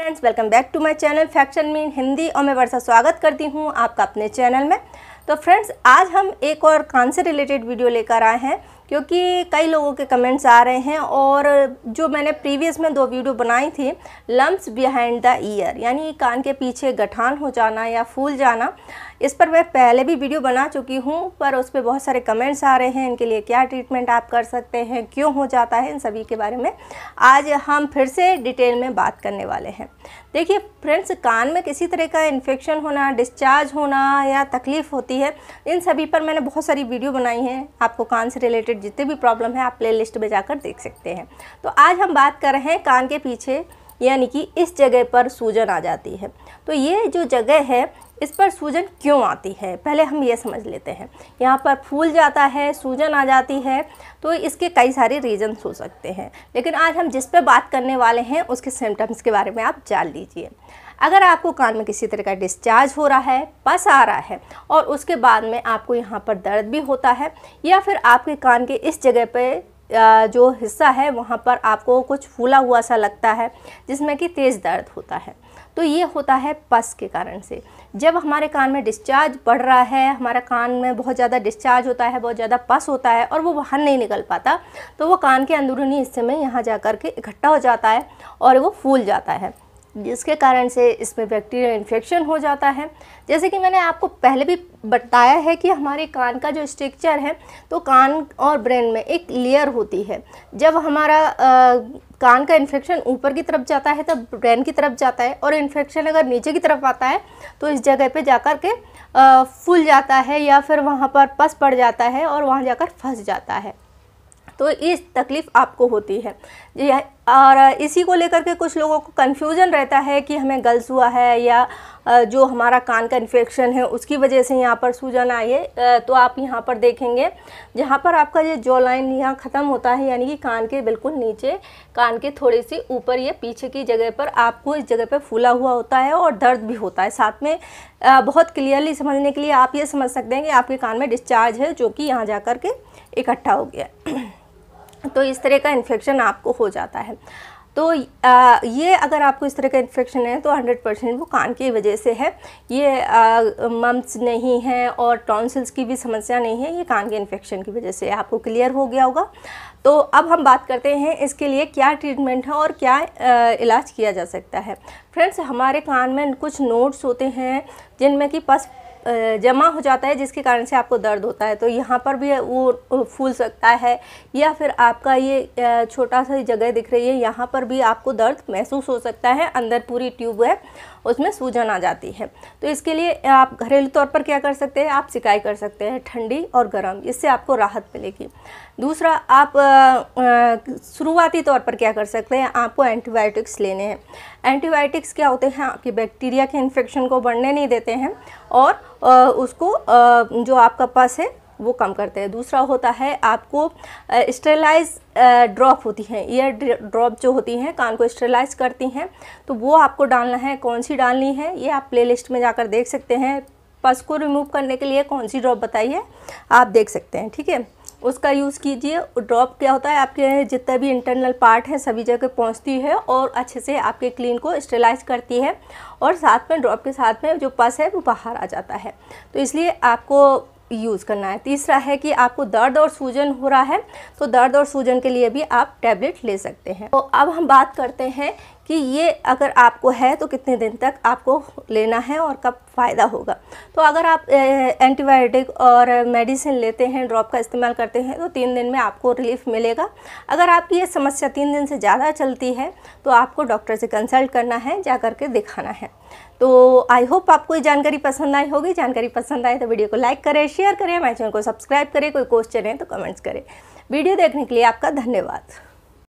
friends welcome back to my channel फैक्शन मीन हिंदी और मैं वर्षा स्वागत करती हूँ आपका अपने चैनल में तो फ्रेंड्स आज हम एक और कान से रिलेटेड वीडियो लेकर आए हैं क्योंकि कई लोगों के कमेंट्स आ रहे हैं और जो मैंने प्रीवियस में दो वीडियो बनाई थी लम्ब्स बिहाइंड द ईयर यानी कान के पीछे गठान हो जाना या फूल जाना इस पर मैं पहले भी वीडियो बना चुकी हूँ पर उस पर बहुत सारे कमेंट्स आ रहे हैं इनके लिए क्या ट्रीटमेंट आप कर सकते हैं क्यों हो जाता है इन सभी के बारे में आज हम फिर से डिटेल में बात करने वाले हैं देखिए फ्रेंड्स कान में किसी तरह का इन्फेक्शन होना डिस्चार्ज होना या तकलीफ़ होती है इन सभी पर मैंने बहुत सारी वीडियो बनाई हैं आपको कान से रिलेटेड रिलेटेड जितने भी प्रॉब्लम है आप प्ले लिस्ट में जाकर देख सकते हैं तो आज हम बात कर रहे हैं कान के पीछे यानी कि इस जगह पर सूजन आ जाती है तो ये जो जगह है इस पर सूजन क्यों आती है पहले हम ये समझ लेते हैं यहाँ पर फूल जाता है सूजन आ जाती है तो इसके कई सारे रीजन्स हो सकते हैं लेकिन आज हम जिस पर बात करने वाले हैं उसके सिम्टम्स के बारे में आप जान लीजिए अगर आपको कान में किसी तरह का डिस्चार्ज हो रहा है पस आ रहा है और उसके बाद में आपको यहाँ पर दर्द भी होता है या फिर आपके कान के इस जगह पर जो हिस्सा है वहाँ पर आपको कुछ फूला हुआ सा लगता है जिसमें कि तेज़ दर्द होता है तो ये होता है पस के कारण से जब हमारे कान में डिस्चार्ज बढ़ रहा है हमारा कान में बहुत ज़्यादा डिस्चार्ज होता है बहुत ज़्यादा पस होता है और वो बाहर नहीं निकल पाता तो वो कान के अंदरूनी हिस्से में यहाँ जा कर के इकट्ठा हो जाता है और वो फूल जाता है जिसके कारण से इसमें बैक्टीरिया इन्फेक्शन हो जाता है जैसे कि मैंने आपको पहले भी बताया है कि हमारे कान का जो स्ट्रक्चर है तो कान और ब्रेन में एक लेयर होती है जब हमारा आ, कान का इन्फेक्शन ऊपर की तरफ जाता है तब ब्रेन की तरफ जाता है और इन्फेक्शन अगर नीचे की तरफ आता है तो इस जगह पर जाकर के आ, फूल जाता है या फिर वहाँ पर पस पड़ जाता है और वहाँ जाकर फंस जाता है तो ये तकलीफ़ आपको होती है और इसी को लेकर के कुछ लोगों को कन्फ्यूज़न रहता है कि हमें गल्स हुआ है या जो हमारा कान का इन्फेक्शन है उसकी वजह से यहाँ पर सूजन आई है तो आप यहाँ पर देखेंगे जहाँ पर आपका ये जो लाइन यहाँ ख़त्म होता है यानी कि कान के बिल्कुल नीचे कान के थोड़ी सी ऊपर या पीछे की जगह पर आपको इस जगह पर फूला हुआ होता है और दर्द भी होता है साथ में बहुत क्लियरली समझने के लिए आप ये समझ सकते हैं कि आपके कान में डिस्चार्ज है जो कि यहाँ जा के इकट्ठा हो गया तो इस तरह का इन्फेक्शन आपको हो जाता है तो ये अगर आपको इस तरह का इन्फेक्शन है तो 100 परसेंट वो कान की वजह से है ये मम्स नहीं है और टॉन्सिल्स की भी समस्या नहीं है ये कान के इन्फेक्शन की वजह से आपको क्लियर हो गया होगा तो अब हम बात करते हैं इसके लिए क्या ट्रीटमेंट है और क्या इलाज किया जा सकता है फ्रेंड्स हमारे कान में कुछ नोट्स होते हैं जिनमें कि पस जमा हो जाता है जिसके कारण से आपको दर्द होता है तो यहाँ पर भी वो फूल सकता है या फिर आपका ये छोटा सा जगह दिख रही है यहाँ पर भी आपको दर्द महसूस हो सकता है अंदर पूरी ट्यूब है उसमें सूजन आ जाती है तो इसके लिए आप घरेलू तौर पर क्या कर सकते हैं आप सिकाई कर सकते हैं ठंडी और गर्म इससे आपको राहत मिलेगी दूसरा आप शुरुआती तौर पर क्या कर सकते हैं आपको एंटीबायोटिक्स लेने हैं एंटीबायोटिक्स क्या होते हैं आपके बैक्टीरिया के इन्फेक्शन को बढ़ने नहीं देते हैं और उसको जो आपका पस है वो कम करते हैं दूसरा होता है आपको स्टेलाइज ड्रॉप होती हैं ईयर ड्रॉप जो होती हैं कान को स्टेलाइज करती हैं तो वो आपको डालना है कौन सी डालनी है ये आप प्लेलिस्ट में जाकर देख सकते हैं पस को रिमूव करने के लिए कौन सी ड्रॉप बताइए आप देख सकते हैं ठीक है उसका यूज़ कीजिए ड्रॉप क्या होता है आपके जितने भी इंटरनल पार्ट है सभी जगह पहुंचती है और अच्छे से आपके क्लीन को स्टेलाइज करती है और साथ में ड्रॉप के साथ में जो पस है वो बाहर आ जाता है तो इसलिए आपको यूज़ करना है तीसरा है कि आपको दर्द और सूजन हो रहा है तो दर्द और सूजन के लिए भी आप टैबलेट ले सकते हैं तो अब हम बात करते हैं कि ये अगर आपको है तो कितने दिन तक आपको लेना है और कब फ़ायदा होगा तो अगर आप एंटीबायोटिक और मेडिसिन लेते हैं ड्रॉप का इस्तेमाल करते हैं तो तीन दिन में आपको रिलीफ मिलेगा अगर आपकी ये समस्या तीन दिन से ज़्यादा चलती है तो आपको डॉक्टर से कंसल्ट करना है जा कर के दिखाना है तो आई होप आपको ये जानकारी पसंद आई होगी जानकारी पसंद आए तो वीडियो को लाइक करें शेयर करें हमारे चैनल को सब्सक्राइब करें कोई क्वेश्चन है तो कमेंट्स करें वीडियो देखने के लिए आपका धन्यवाद